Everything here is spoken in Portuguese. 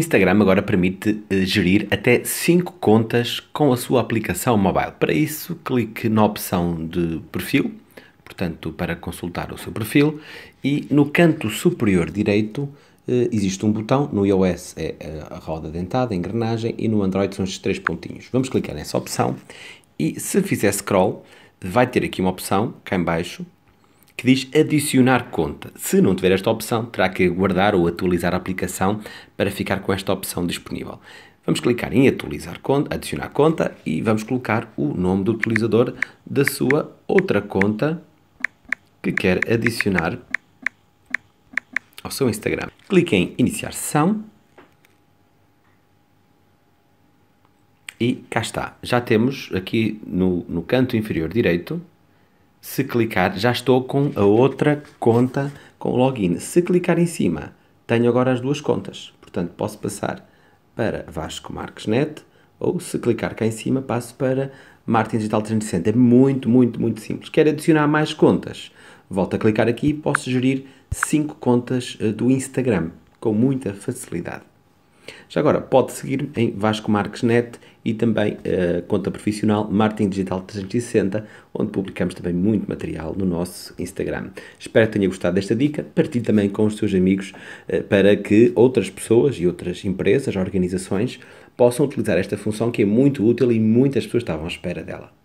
Instagram agora permite eh, gerir até 5 contas com a sua aplicação mobile. Para isso, clique na opção de perfil, portanto, para consultar o seu perfil, e no canto superior direito eh, existe um botão, no iOS é eh, a roda dentada, a engrenagem, e no Android são estes três pontinhos. Vamos clicar nessa opção e se fizer scroll, vai ter aqui uma opção, cá embaixo que diz adicionar conta. Se não tiver esta opção, terá que guardar ou atualizar a aplicação para ficar com esta opção disponível. Vamos clicar em atualizar conta, adicionar conta e vamos colocar o nome do utilizador da sua outra conta que quer adicionar ao seu Instagram. Clique em iniciar sessão e cá está. Já temos aqui no, no canto inferior direito se clicar, já estou com a outra conta com login. Se clicar em cima, tenho agora as duas contas. Portanto, posso passar para Vasco Marques Net ou se clicar cá em cima, passo para Martin Digital 360. É muito, muito, muito simples. Quero adicionar mais contas. Volto a clicar aqui e posso gerir 5 contas eh, do Instagram com muita facilidade. Já agora, pode seguir em Vasco Marques Net e também a eh, conta profissional Martin Digital 360, onde publicamos também muito material no nosso Instagram. Espero que tenha gostado desta dica. Partilhe também com os seus amigos eh, para que outras pessoas e outras empresas, organizações, possam utilizar esta função que é muito útil e muitas pessoas estavam à espera dela.